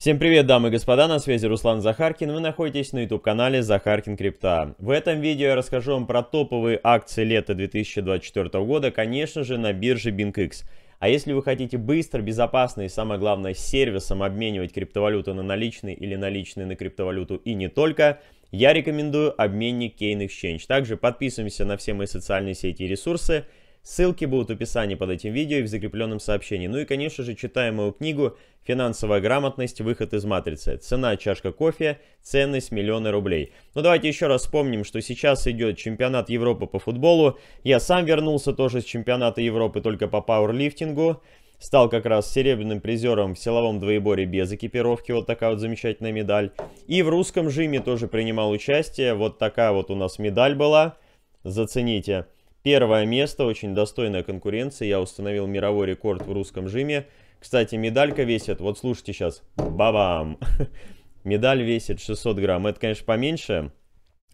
Всем привет, дамы и господа, на связи Руслан Захаркин, вы находитесь на YouTube-канале Захаркин Крипта. В этом видео я расскажу вам про топовые акции лета 2024 года, конечно же, на бирже BinkX. А если вы хотите быстро, безопасно и самое главное с сервисом обменивать криптовалюту на наличные или наличные на криптовалюту и не только, я рекомендую обменник Kane Exchange. Также подписываемся на все мои социальные сети и ресурсы, Ссылки будут в описании под этим видео и в закрепленном сообщении. Ну и, конечно же, читаем мою книгу «Финансовая грамотность. Выход из матрицы. Цена чашка кофе. Ценность миллионы рублей». Ну давайте еще раз вспомним, что сейчас идет чемпионат Европы по футболу. Я сам вернулся тоже с чемпионата Европы только по пауэрлифтингу. Стал как раз серебряным призером в силовом двоеборе без экипировки. Вот такая вот замечательная медаль. И в русском жиме тоже принимал участие. Вот такая вот у нас медаль была. Зацените. Первое место, очень достойная конкуренция. Я установил мировой рекорд в русском жиме. Кстати, медалька весит, вот слушайте сейчас, бабам. Медаль весит 600 грамм. Это, конечно, поменьше,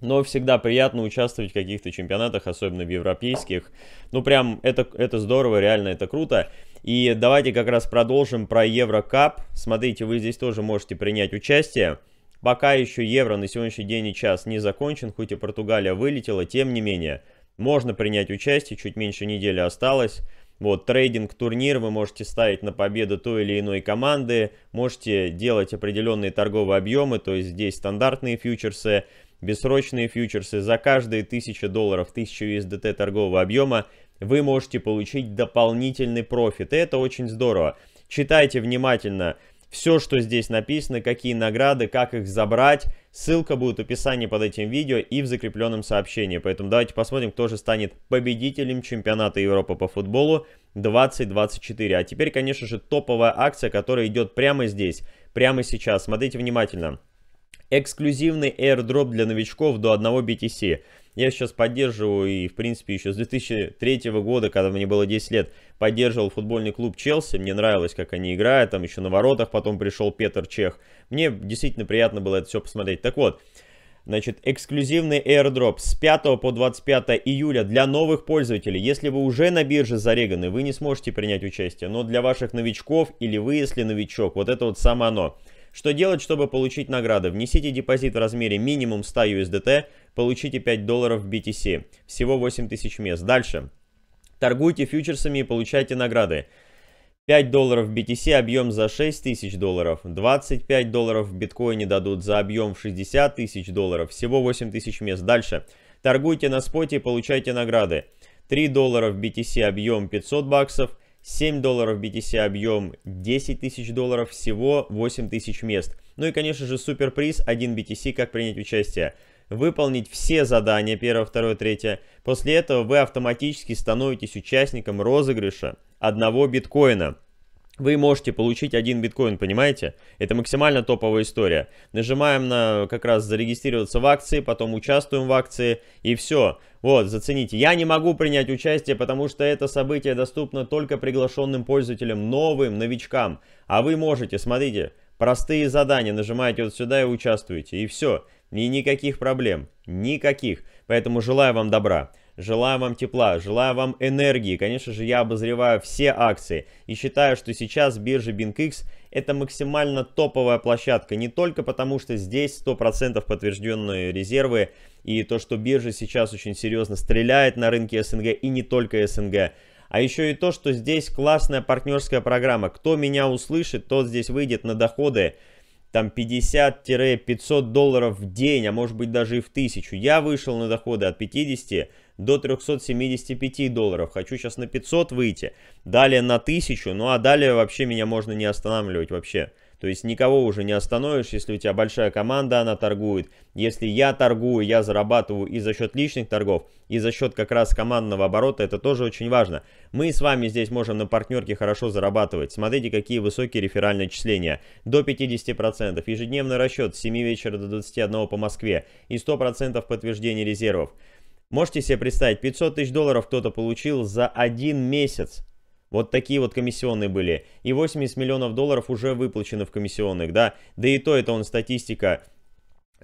но всегда приятно участвовать в каких-то чемпионатах, особенно в европейских. Ну, прям, это, это здорово, реально, это круто. И давайте как раз продолжим про Еврокап. Смотрите, вы здесь тоже можете принять участие. Пока еще Евро на сегодняшний день и час не закончен, хоть и Португалия вылетела, тем не менее, можно принять участие, чуть меньше недели осталось. Вот, трейдинг-турнир, вы можете ставить на победу той или иной команды, можете делать определенные торговые объемы, то есть здесь стандартные фьючерсы, бессрочные фьючерсы. За каждые 1000 долларов, 1000 USDT торгового объема вы можете получить дополнительный профит, и это очень здорово. Читайте внимательно все, что здесь написано, какие награды, как их забрать, Ссылка будет в описании под этим видео и в закрепленном сообщении. Поэтому давайте посмотрим, кто же станет победителем чемпионата Европы по футболу 2024. А теперь, конечно же, топовая акция, которая идет прямо здесь, прямо сейчас. Смотрите внимательно. Эксклюзивный airdrop для новичков до 1 BTC. Я сейчас поддерживаю и, в принципе, еще с 2003 года, когда мне было 10 лет, поддерживал футбольный клуб Челси. Мне нравилось, как они играют. Там еще на воротах потом пришел Петр Чех. Мне действительно приятно было это все посмотреть. Так вот, Значит, эксклюзивный airdrop с 5 по 25 июля для новых пользователей. Если вы уже на бирже зареганы, вы не сможете принять участие. Но для ваших новичков или вы, если новичок, вот это вот само оно. Что делать, чтобы получить награды? Внесите депозит в размере минимум 100 USDT, получите 5 долларов в BTC. Всего 8000 мест. Дальше. Торгуйте фьючерсами и получайте награды. 5 долларов в BTC объем за 6 тысяч долларов, 25 долларов в биткоине дадут за объем в 60 тысяч долларов, всего 8 тысяч мест. Дальше. Торгуйте на споте и получайте награды. 3 доллара в BTC объем 500 баксов, 7 долларов BTC объем 10 тысяч долларов, всего 8 тысяч мест. Ну и, конечно же, суперприз 1 BTC, как принять участие. Выполнить все задания, первое, второе, третье. После этого вы автоматически становитесь участником розыгрыша одного биткоина вы можете получить один биткоин, понимаете? Это максимально топовая история. Нажимаем на как раз зарегистрироваться в акции, потом участвуем в акции и все. Вот, зацените. Я не могу принять участие, потому что это событие доступно только приглашенным пользователям, новым, новичкам. А вы можете, смотрите, простые задания, нажимаете вот сюда и участвуете. И все. И никаких проблем. Никаких. Поэтому желаю вам добра. Желаю вам тепла, желаю вам энергии. Конечно же, я обозреваю все акции и считаю, что сейчас биржа BinkX это максимально топовая площадка. Не только потому, что здесь 100% подтвержденные резервы и то, что биржа сейчас очень серьезно стреляет на рынке СНГ и не только СНГ. А еще и то, что здесь классная партнерская программа. Кто меня услышит, тот здесь выйдет на доходы там 50-500 долларов в день, а может быть даже и в тысячу. Я вышел на доходы от 50 до 375 долларов. Хочу сейчас на 500 выйти, далее на 1000, ну а далее вообще меня можно не останавливать вообще. То есть никого уже не остановишь, если у тебя большая команда, она торгует. Если я торгую, я зарабатываю и за счет личных торгов, и за счет как раз командного оборота, это тоже очень важно. Мы с вами здесь можем на партнерке хорошо зарабатывать. Смотрите, какие высокие реферальные числения. До 50%, ежедневный расчет с 7 вечера до 21 по Москве и 100% подтверждения резервов. Можете себе представить, 500 тысяч долларов кто-то получил за один месяц. Вот такие вот комиссионные были. И 80 миллионов долларов уже выплачено в комиссионных, да. Да и то это он статистика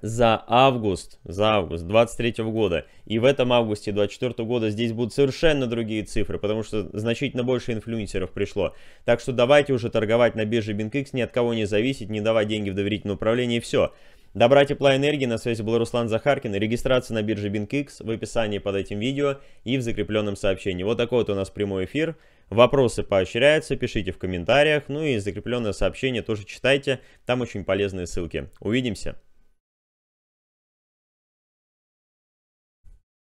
за август, за август 23 года. И в этом августе 24 года здесь будут совершенно другие цифры, потому что значительно больше инфлюенсеров пришло. Так что давайте уже торговать на бирже BinkX, ни от кого не зависеть, не давать деньги в доверительное управление и все. Добра, тепла, энергии. На связи был Руслан Захаркин. Регистрация на бирже BinkX в описании под этим видео и в закрепленном сообщении. Вот такой вот у нас прямой эфир. Вопросы поощряются, пишите в комментариях, ну и закрепленное сообщение тоже читайте, там очень полезные ссылки. Увидимся!